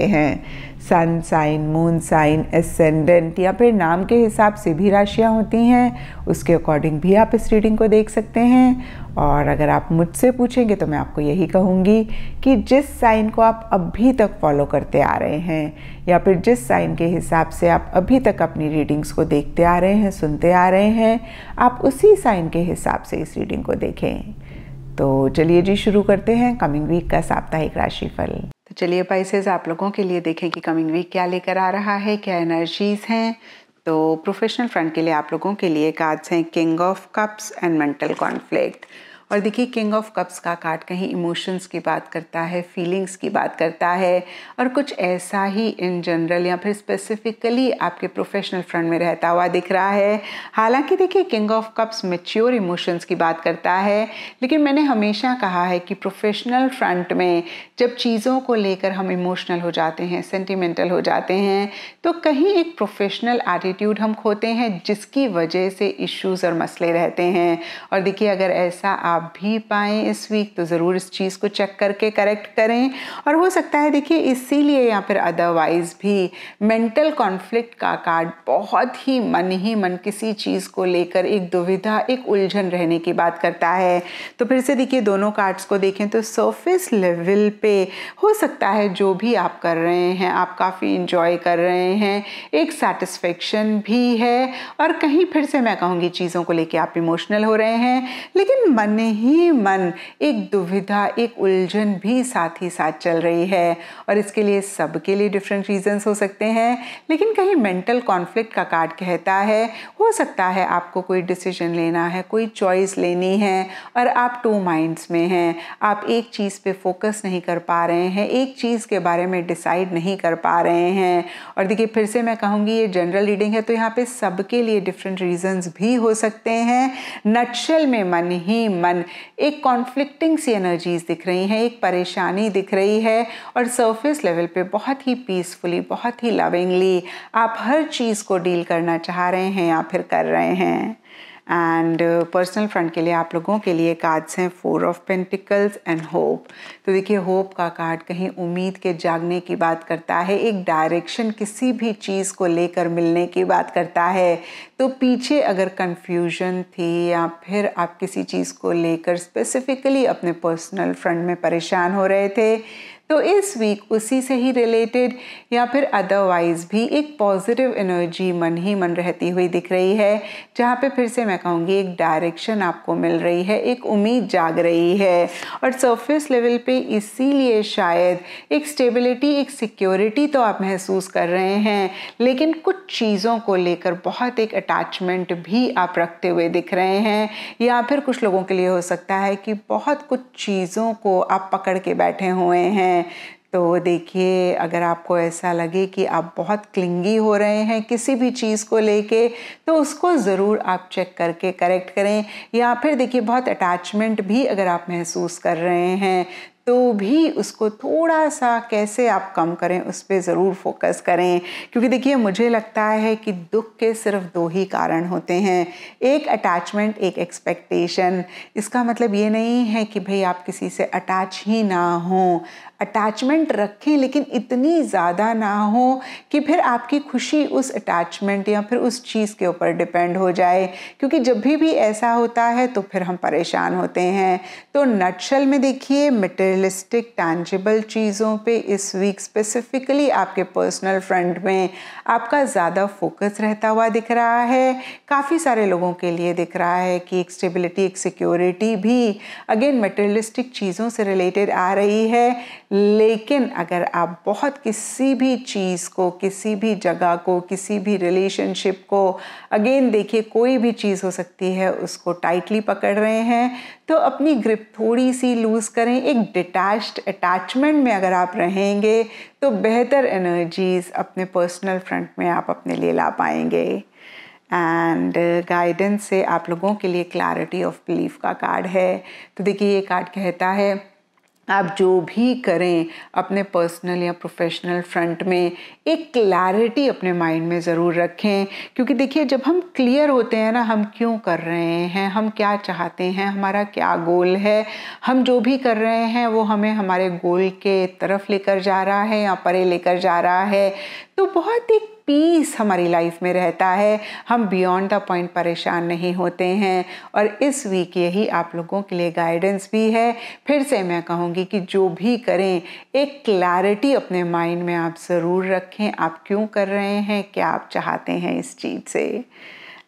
सकते हैं sun sign moon sign ascendant या फिर नाम के हिसाब से भी राशियाँ होती हैं उसके अकॉर्डिंग भी आप इस रीडिंग को देख सकते हैं और अगर आप मुझसे पूछेंगे तो मैं आपको यही कहूँगी कि जिस साइन को आप अभी तक फॉलो करते आ रहे हैं या फिर जिस साइन के हिसाब से आप अभी तक अपनी रीडिंग्स को देखते आ रहे हैं सुनते आ रहे हैं आप उसी साइन के हिसाब से इस रीडिंग को देखें तो चलिए जी शुरू करते हैं कमिंग वीक का साप्ताहिक राशिफल तो चलिए पाइसेस आप लोगों के लिए देखें कि कमिंग वीक क्या लेकर आ रहा है क्या एनर्जीज़ हैं तो प्रोफेशनल फ्रंट के लिए आप लोगों के लिए कार्ड्स हैं king of cups and mental conflict और देखिए किंग ऑफ कप्स का कार्ड कहीं इमोशंस की बात करता है फीलिंग्स की बात करता है और कुछ ऐसा ही इन जनरल या फिर स्पेसिफिकली आपके प्रोफेशनल फ्रंट में रहता हुआ दिख रहा है हालांकि देखिए king of cups mature emotions की बात करता है लेकिन मैंने हमेशा कहा है कि प्रोफेशनल फ्रंट में जब चीज़ों को लेकर हम इमोशनल हो जाते हैं सेंटिमेंटल हो जाते हैं तो कहीं एक प्रोफेशनल एटीट्यूड हम खोते हैं जिसकी वजह से इश्यूज़ और मसले रहते हैं और देखिए अगर ऐसा आप आप भी पाएँ इस वीक तो ज़रूर इस चीज़ को चेक करके करेक्ट करें और हो सकता है देखिए इसीलिए या फिर अदरवाइज़ भी मेंटल कॉन्फ्लिक्ट का कार्ड बहुत ही मन ही मन किसी चीज़ को लेकर एक दुविधा एक उलझन रहने की बात करता है तो फिर से देखिए दोनों कार्ड्स को देखें तो सरफेस लेवल पे हो सकता है जो भी आप कर रहे हैं आप काफ़ी इंजॉय कर रहे हैं एक सेटिस्फेक्शन भी है और कहीं फिर से मैं कहूँगी चीज़ों को लेके आप इमोशनल हो रहे हैं लेकिन मन ही मन एक दुविधा एक उलझन भी साथ ही साथ चल रही है और इसके लिए सबके लिए डिफरेंट रीजंस हो सकते हैं लेकिन कहीं मेंटल कॉन्फ्लिक्ट का कार्ड कहता है हो सकता है आपको कोई डिसीजन लेना है कोई चॉइस लेनी है और आप टू माइंड्स में हैं आप एक चीज़ पे फोकस नहीं कर पा रहे हैं एक चीज़ के बारे में डिसाइड नहीं कर पा रहे हैं और देखिए फिर से मैं कहूँगी ये जनरल रीडिंग है तो यहाँ पे सबके लिए डिफरेंट रीजंस भी हो सकते हैं नटशल में मन ही मन एक कॉन्फ्लिक्टिंग सी एनर्जीज़ दिख रही हैं एक परेशानी दिख रही है और सरफेस लेवल पे बहुत ही पीसफुली बहुत ही लविंगली आप हर चीज़ को डील करना चाह रहे हैं या फिर कर रहे हैं एंड पर्सनल फ्रंट के लिए आप लोगों के लिए कार्ड्स हैं four of pentacles and hope तो देखिए होप का कार्ड कहीं उम्मीद के जागने की बात करता है एक डायरेक्शन किसी भी चीज़ को लेकर मिलने की बात करता है तो पीछे अगर कंफ्यूजन थी या फिर आप किसी चीज़ को लेकर स्पेसिफिकली अपने पर्सनल फ्रंट में परेशान हो रहे थे तो इस वीक उसी से ही रिलेटेड या फिर अदरवाइज भी एक पॉजिटिव एनर्जी मन ही मन रहती हुई दिख रही है जहाँ पे फिर से मैं कहूँगी एक डायरेक्शन आपको मिल रही है एक उम्मीद जाग रही है और सरफेस लेवल पे इसीलिए शायद एक स्टेबिलिटी एक सिक्योरिटी तो आप महसूस कर रहे हैं लेकिन कुछ चीज़ों को लेकर बहुत एक अटैचमेंट भी आप रखते हुए दिख रहे हैं या फिर कुछ लोगों के लिए हो सकता है कि बहुत कुछ चीज़ों को आप पकड़ के बैठे हुए हैं तो देखिए अगर आपको ऐसा लगे कि आप बहुत क्लिंगी हो रहे हैं किसी भी चीज़ को लेके तो उसको ज़रूर आप चेक करके करेक्ट करें या फिर देखिए बहुत अटैचमेंट भी अगर आप महसूस कर रहे हैं तो भी उसको थोड़ा सा कैसे आप कम करें उस पर ज़रूर फोकस करें क्योंकि देखिए मुझे लगता है कि दुख के सिर्फ दो ही कारण होते हैं एक अटैचमेंट एक एक्सपेक्टेशन इसका मतलब ये नहीं है कि भाई आप किसी से अटैच ही ना हों अटैचमेंट रखें लेकिन इतनी ज़्यादा ना हो कि फिर आपकी खुशी उस अटैचमेंट या फिर उस चीज़ के ऊपर डिपेंड हो जाए क्योंकि जब भी भी ऐसा होता है तो फिर हम परेशान होते हैं तो नटशल में देखिए मटेरियलिस्टिक टैंजिबल चीज़ों पे इस वीक स्पेसिफिकली आपके पर्सनल फ्रंट में आपका ज़्यादा फोकस रहता हुआ दिख रहा है काफ़ी सारे लोगों के लिए दिख रहा है कि एक स्टेबिलिटी एक सिक्योरिटी भी अगेन मटेरियलिस्टिक चीज़ों से रिलेटेड आ रही है लेकिन अगर आप बहुत किसी भी चीज़ को किसी भी जगह को किसी भी रिलेशनशिप को अगेन देखिए कोई भी चीज़ हो सकती है उसको टाइटली पकड़ रहे हैं तो अपनी ग्रिप थोड़ी सी लूज़ करें एक डिटैच्ड अटैचमेंट में अगर आप रहेंगे तो बेहतर एनर्जीज़ अपने पर्सनल फ्रंट में आप अपने लिए ला पाएंगे एंड गाइडेंस uh, से आप लोगों के लिए क्लैरिटी ऑफ बिलीफ का कार्ड है तो देखिए ये कार्ड कहता है आप जो भी करें अपने पर्सनल या प्रोफेशनल फ्रंट में एक क्लैरिटी अपने माइंड में ज़रूर रखें क्योंकि देखिए जब हम क्लियर होते हैं ना हम क्यों कर रहे हैं हम क्या चाहते हैं हमारा क्या गोल है हम जो भी कर रहे हैं वो हमें हमारे गोल के तरफ लेकर जा रहा है या परे लेकर जा रहा है तो बहुत ही पीस हमारी लाइफ में रहता है हम बियॉन्ड द पॉइंट परेशान नहीं होते हैं और इस वीक यही आप लोगों के लिए गाइडेंस भी है फिर से मैं कहूँगी कि जो भी करें एक क्लैरिटी अपने माइंड में आप ज़रूर रखें आप क्यों कर रहे हैं क्या आप चाहते हैं इस चीज़ से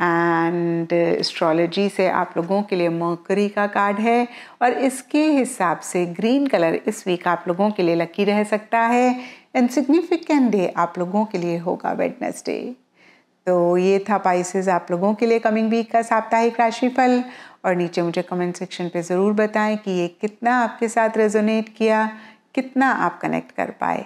एंड एस्ट्रोलॉजी से आप लोगों के लिए मौकरी का कार्ड है और इसके हिसाब से ग्रीन कलर इस वीक आप लोगों के लिए लकी रह सकता है एंड सिग्निफिकेंट डे आप लोगों के लिए होगा वेडनेसडे तो ये था पाइसेस आप लोगों के लिए कमिंग वीक का साप्ताहिक राशिफल और नीचे मुझे कमेंट सेक्शन पे ज़रूर बताएं कि ये कितना आपके साथ रेजोनेट किया कितना आप कनेक्ट कर पाए